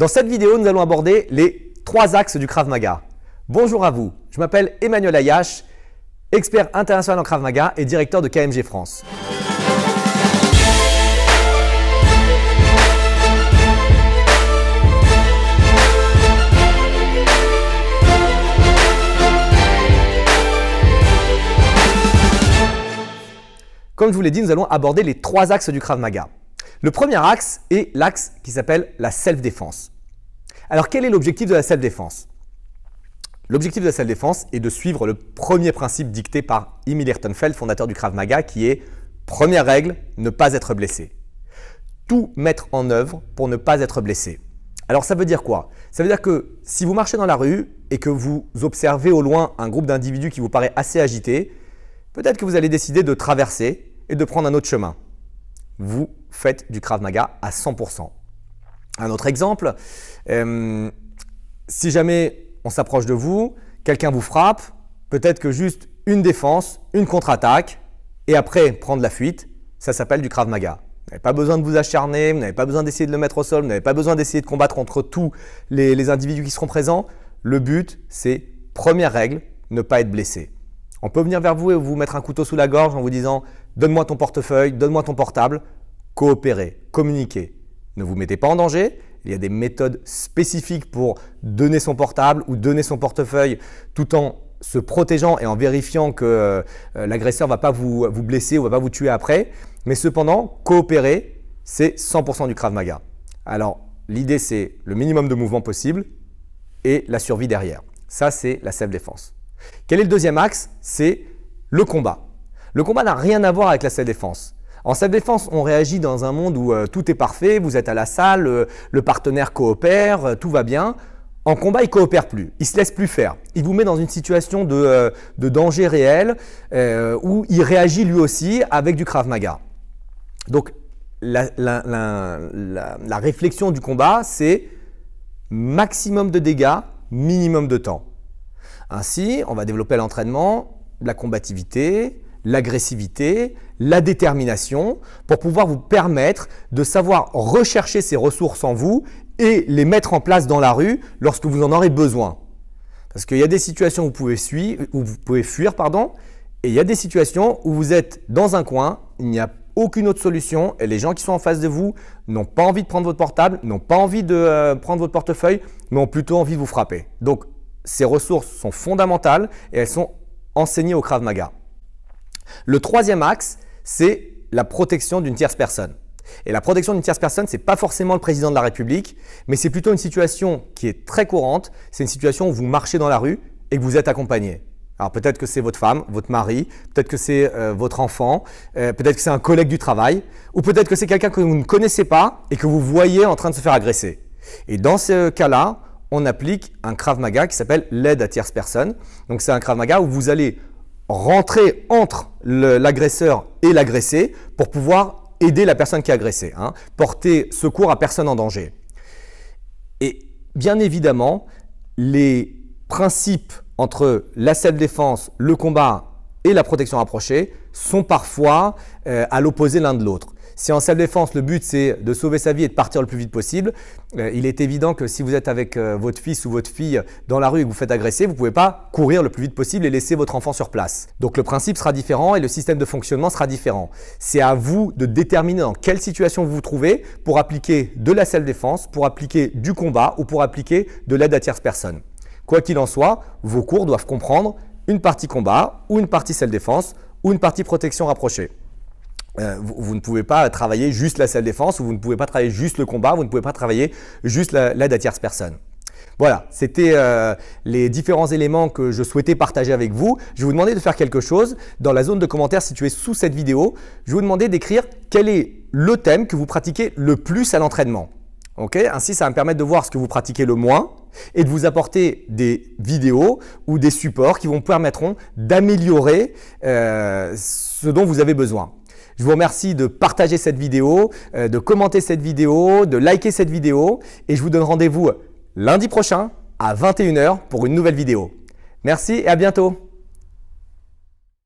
Dans cette vidéo, nous allons aborder les trois axes du Krav Maga. Bonjour à vous, je m'appelle Emmanuel Ayash, expert international en Krav Maga et directeur de KMG France. Comme je vous l'ai dit, nous allons aborder les trois axes du Krav Maga. Le premier axe est l'axe qui s'appelle la self-défense. Alors quel est l'objectif de la self-défense L'objectif de la self-défense est de suivre le premier principe dicté par Emil Hirtenfeld, fondateur du Krav Maga, qui est première règle, ne pas être blessé. Tout mettre en œuvre pour ne pas être blessé. Alors ça veut dire quoi Ça veut dire que si vous marchez dans la rue et que vous observez au loin un groupe d'individus qui vous paraît assez agité, peut-être que vous allez décider de traverser et de prendre un autre chemin vous faites du Krav Maga à 100%. Un autre exemple, euh, si jamais on s'approche de vous, quelqu'un vous frappe, peut-être que juste une défense, une contre-attaque, et après prendre la fuite, ça s'appelle du Krav Maga. Vous n'avez pas besoin de vous acharner, vous n'avez pas besoin d'essayer de le mettre au sol, vous n'avez pas besoin d'essayer de combattre contre tous les individus qui seront présents. Le but, c'est, première règle, ne pas être blessé. On peut venir vers vous et vous mettre un couteau sous la gorge en vous disant Donne-moi ton portefeuille, donne-moi ton portable. Coopérez, communiquez. Ne vous mettez pas en danger. Il y a des méthodes spécifiques pour donner son portable ou donner son portefeuille tout en se protégeant et en vérifiant que euh, l'agresseur ne va pas vous, blesser ou ne va pas vous tuer après. Mais cependant, coopérer, c'est 100% du Krav Maga. Alors, l'idée, c'est le minimum de mouvement possible et la survie derrière. Ça, c'est la self-défense. Quel est le deuxième axe C'est le combat. Le combat n'a rien à voir avec la self-défense. En self-défense, on réagit dans un monde où euh, tout est parfait, vous êtes à la salle, euh, le, partenaire coopère, euh, tout va bien. En combat, il coopère plus, il se laisse plus faire. Il vous met dans une situation de, danger réel où il réagit lui aussi avec du Krav Maga. Donc, la réflexion du combat, c'est maximum de dégâts, minimum de temps. Ainsi, on va développer l'entraînement la combativité, l'agressivité, la détermination, pour pouvoir vous permettre de savoir rechercher ces ressources en vous et les mettre en place dans la rue lorsque vous en aurez besoin. Parce qu'il y a des situations où vous pouvez, fuir, pardon, et il y a des situations où vous êtes dans un coin, il n'y a aucune autre solution, et les gens qui sont en face de vous n'ont pas envie de prendre votre portable, n'ont pas envie de euh, prendre votre portefeuille, mais ont plutôt envie de vous frapper. Donc ces ressources sont fondamentales et elles sont enseignées au Krav Maga. Le troisième axe, c'est la protection d'une tierce personne. Et la protection d'une tierce personne, ce n'est pas forcément le président de la République, mais c'est plutôt une situation qui est très courante. C'est une situation où vous marchez dans la rue et que vous êtes accompagné. Alors peut-être que c'est votre femme, votre mari, peut-être que c'est euh, votre enfant, euh, peut-être que c'est un collègue du travail, ou peut-être que c'est quelqu'un que vous ne connaissez pas et que vous voyez en train de se faire agresser. Et dans ce cas-là, on applique un Krav Maga qui s'appelle l'aide à tierce personne. Donc c'est un Krav Maga où vous allez rentrer entre l'agresseur et l'agressé pour pouvoir aider la personne qui est agressée, hein. porter secours à personne en danger. Et bien évidemment, les principes entre la self-défense, le combat et la protection rapprochée sont parfois euh, à l'opposé l'un de l'autre. Si en self-défense, le but c'est de sauver sa vie et de partir le plus vite possible, euh, il est évident que si vous êtes avec euh, votre fils ou votre fille dans la rue et que vous faites agresser, vous ne pouvez pas courir le plus vite possible et laisser votre enfant sur place. Donc le principe sera différent et le système de fonctionnement sera différent. C'est à vous de déterminer dans quelle situation vous vous trouvez pour appliquer de la self-défense, pour appliquer du combat ou pour appliquer de l'aide à tierce personne. Quoi qu'il en soit, vos cours doivent comprendre une partie combat ou une partie self-défense ou une partie protection rapprochée. Euh, vous, ne pouvez pas travailler juste la salle défense, ou vous ne pouvez pas travailler juste le combat, vous ne pouvez pas travailler juste l'aide à tierce personne. Voilà, c'était euh, les différents éléments que je souhaitais partager avec vous. Je vais vous demander de faire quelque chose dans la zone de commentaires située sous cette vidéo. Je vais vous demander d'écrire quel est le thème que vous pratiquez le plus à l'entraînement. Ainsi, ça va me permettre de voir ce que vous pratiquez le moins et de vous apporter des vidéos ou des supports qui vous permettront d'améliorer euh, ce dont vous avez besoin. Je vous remercie de partager cette vidéo, euh, de commenter cette vidéo, de liker cette vidéo et je vous donne rendez-vous lundi prochain à 21h pour une nouvelle vidéo. Merci et à bientôt